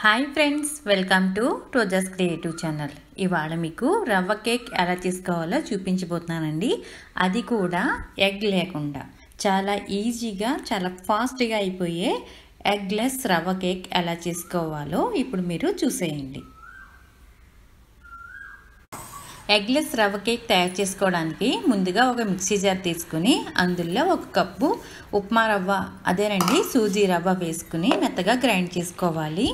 hi friends welcome to Roja's creative channel ఇవాళ మీకు రవ్వ కేక్ ఎలా తీసుకోవాలో చూపించబోతున్నానండి అది కూడా ఎగ్ లేకుండా చాలా ఈజీగా చాలా ఫాస్ట్గా అయిపోయే ఎగ్లెస్ రవ్వ కేక్ ఎలా చేసుకోవాలో ఇప్పుడు మీరు చూసేయండి ఎగ్లెస్ రవ్వ కేక్ తయారు చేసుకోవడానికి ముందుగా ఒక మిక్సీ జార్ తీసుకుని అందులో ఒక కప్పు ఉప్మా రవ్వ అదేనండి సూజీ రవ్వ వేసుకుని మెత్తగా గ్రైండ్ చేసుకోవాలి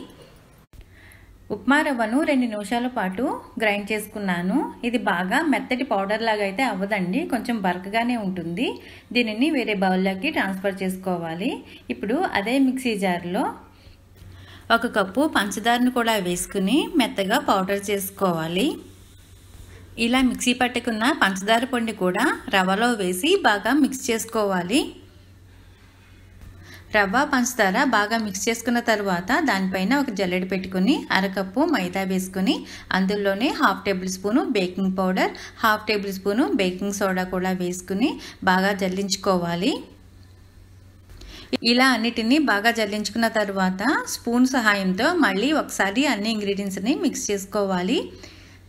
ఉప్మా రవ్వను రెండు నిమిషాల పాటు గ్రైండ్ చేసుకున్నాను ఇది బాగా మెత్తటి పౌడర్ లాగా అయితే అవ్వదండి కొంచెం బర్క్గానే ఉంటుంది దీనిని వేరే బౌల్లోకి ట్రాన్స్ఫర్ చేసుకోవాలి ఇప్పుడు అదే మిక్సీ జార్లో ఒక కప్పు పంచదారను కూడా వేసుకుని మెత్తగా పౌడర్ చేసుకోవాలి ఇలా మిక్సీ పట్టుకున్న పంచదార పొడిని కూడా రవ్వలో వేసి బాగా మిక్స్ చేసుకోవాలి రవ్వ పంచదార బాగా మిక్స్ చేసుకున్న తర్వాత దానిపైన ఒక జల్లెడ పెట్టుకుని అరకప్పు మైదా వేసుకుని అందులోనే half tablespoon baking powder half tablespoon baking soda కూడా వేసుకుని బాగా జల్లించుకోవాలి ఇలా అన్నిటినీ బాగా జల్లించుకున్న తర్వాత స్పూన్ సహాయంతో మళ్ళీ ఒకసారి అన్ని ఇంగ్రీడియంట్స్ని మిక్స్ చేసుకోవాలి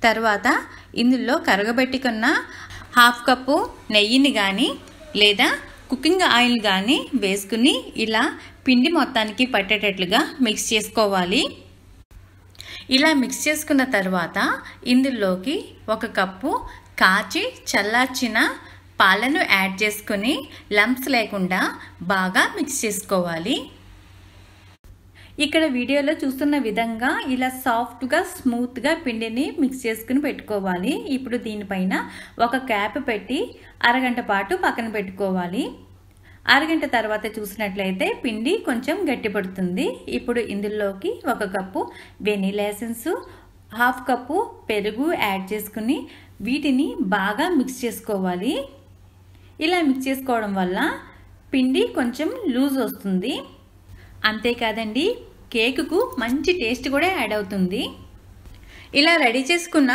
తర్వాత ఇందులో కరగబెట్టుకున్న హాఫ్ కప్పు నెయ్యిని కానీ లేదా కుకింగ్ ఆయిల్ కానీ వేసుకుని ఇలా పిండి మొత్తానికి పట్టేటట్లుగా మిక్స్ చేసుకోవాలి ఇలా మిక్స్ చేసుకున్న తర్వాత ఇందులోకి ఒక కప్పు కాచి చల్లార్చిన పాలను యాడ్ చేసుకుని లంప్స్ లేకుండా బాగా మిక్స్ చేసుకోవాలి ఇక్కడ వీడియోలో చూస్తున్న విధంగా ఇలా సాఫ్ట్గా స్మూత్గా పిండిని మిక్స్ చేసుకుని పెట్టుకోవాలి ఇప్పుడు దీనిపైన ఒక క్యాప్ పెట్టి అరగంట పాటు పక్కన పెట్టుకోవాలి అరగంట తర్వాత చూసినట్లయితే పిండి కొంచెం గట్టిపడుతుంది ఇప్పుడు ఇందులోకి ఒక cup vanilla essence half cup పెరుగు యాడ్ చేసుకుని వీటిని బాగా మిక్స్ చేసుకోవాలి ఇలా మిక్స్ చేసుకోవడం వల్ల పిండి కొంచెం లూజ్ వస్తుంది అంతేకాదండి కేకుకు మంచి టేస్ట్ కూడా యాడ్ అవుతుంది ఇలా రెడీ చేసుకున్న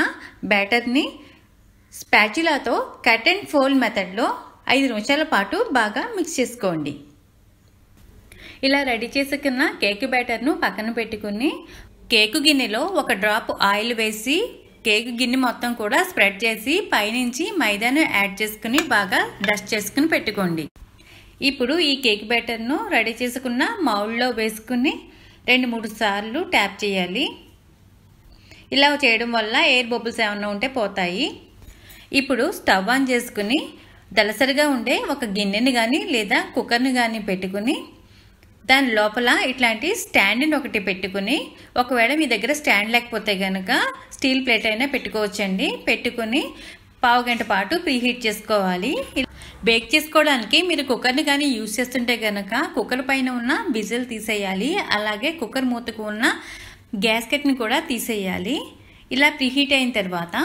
బ్యాటర్ని స్పాచులాతో కట్ అండ్ ఫోల్ మెథడ్లో ఐదు నిమిషాల పాటు బాగా మిక్స్ చేసుకోండి ఇలా రెడీ చేసుకున్న కేక్ బ్యాటర్ను పక్కన పెట్టుకుని కేకు గిన్నెలో ఒక డ్రాప్ ఆయిల్ వేసి కేక్ గిన్నె మొత్తం కూడా స్ప్రెడ్ చేసి పైనుంచి మైదాను యాడ్ చేసుకుని బాగా డస్ట్ చేసుకుని పెట్టుకోండి ఇప్పుడు ఈ కేక్ బ్యాటర్ను రెడీ చేసుకున్న మౌల్లో వేసుకుని రెండు మూడు సార్లు ట్యాప్ చేయాలి ఇలా చేయడం వల్ల ఎయిర్ బబుల్స్ ఏమైనా ఉంటే పోతాయి ఇప్పుడు స్టవ్ ఆన్ చేసుకుని దలసరిగా ఉండే ఒక గిన్నెని కానీ లేదా కుక్కర్ని కానీ పెట్టుకుని దాని లోపల ఇట్లాంటి స్టాండ్ని ఒకటి పెట్టుకుని ఒకవేళ మీ దగ్గర స్టాండ్ లేకపోతే కనుక స్టీల్ ప్లేట్ అయినా పెట్టుకోవచ్చండి పెట్టుకుని పావు గంట పాటు ప్రీహీట్ చేసుకోవాలి బేక్ చేసుకోవడానికి మీరు కుక్కర్ని కానీ యూజ్ చేస్తుంటే కనుక కుక్కర్ పైన ఉన్న బిజిల్ తీసేయాలి అలాగే కుక్కర్ మూతకు ఉన్న గ్యాస్కెట్ని కూడా తీసేయాలి ఇలా ప్రీహీట్ అయిన తర్వాత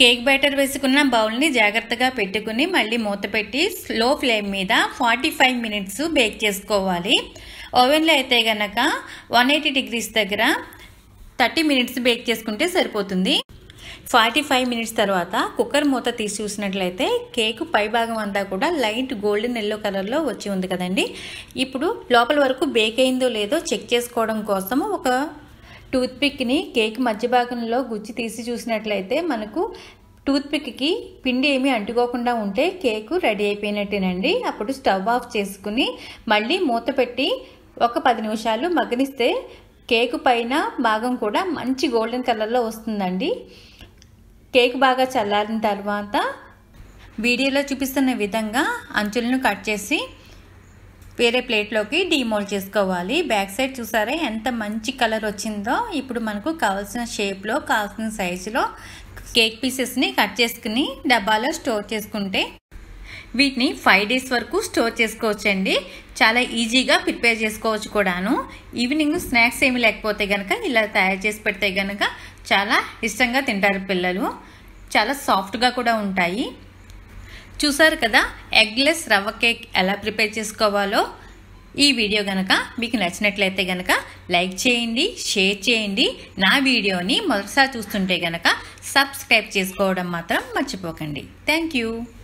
కేక్ బ్యాటర్ వేసుకున్న బౌల్ని జాగ్రత్తగా పెట్టుకుని మళ్ళీ మూత పెట్టి స్లో ఫ్లేమ్ మీద ఫార్టీ ఫైవ్ మినిట్స్ బేక్ చేసుకోవాలి ఓవెన్లో అయితే గనక వన్ ఎయిటీ డిగ్రీస్ దగ్గర థర్టీ మినిట్స్ బేక్ చేసుకుంటే సరిపోతుంది ఫార్టీ ఫైవ్ మినిట్స్ తర్వాత కుక్కర్ మూత తీసి చూసినట్లయితే కేక్ పై భాగం అంతా కూడా లైట్ గోల్డెన్ ఎల్లో కలర్లో వచ్చి ఉంది కదండి ఇప్పుడు లోపల వరకు బేక్ అయిందో లేదో చెక్ చేసుకోవడం కోసము ఒక టూత్పిక్ని కేక్ మధ్య భాగంలో గుచ్చి తీసి చూసినట్లయితే మనకు టూత్పిక్కి పిండి ఏమీ అంటుకోకుండా ఉంటే కేకు రెడీ అయిపోయినట్టేనండి అప్పుడు స్టవ్ ఆఫ్ చేసుకుని మళ్ళీ మూత పెట్టి ఒక పది నిమిషాలు మగ్గనిస్తే కేకు పైన భాగం కూడా మంచి గోల్డెన్ కలర్లో వస్తుందండి కేక్ బాగా చల్లారిన తర్వాత వీడియోలో చూపిస్తున్న విధంగా అంచులను కట్ చేసి వేరే ప్లేట్లోకి డీమోల్ చేసుకోవాలి బ్యాక్ సైడ్ చూసారా ఎంత మంచి కలర్ వచ్చిందో ఇప్పుడు మనకు కావాల్సిన షేప్లో కావాల్సిన సైజులో కేక్ పీసెస్ని కట్ చేసుకుని డబ్బాలో స్టోర్ చేసుకుంటే వీటిని ఫైవ్ డేస్ వరకు స్టోర్ చేసుకోవచ్చండి చాలా ఈజీగా ప్రిపేర్ చేసుకోవచ్చు కూడాను ఈవినింగ్ స్నాక్స్ ఏమి లేకపోతే కనుక ఇలా తయారు చేసి పెడితే కనుక చాలా ఇష్టంగా తింటారు పిల్లలు చాలా సాఫ్ట్గా కూడా ఉంటాయి చూసారు కదా ఎగ్లెస్ రవ్వ కేక్ ఎలా ప్రిపేర్ చేసుకోవాలో ఈ వీడియో కనుక మీకు నచ్చినట్లయితే కనుక లైక్ చేయండి షేర్ చేయండి నా వీడియోని మొదటిసారి చూస్తుంటే కనుక సబ్స్క్రైబ్ చేసుకోవడం మాత్రం మర్చిపోకండి థ్యాంక్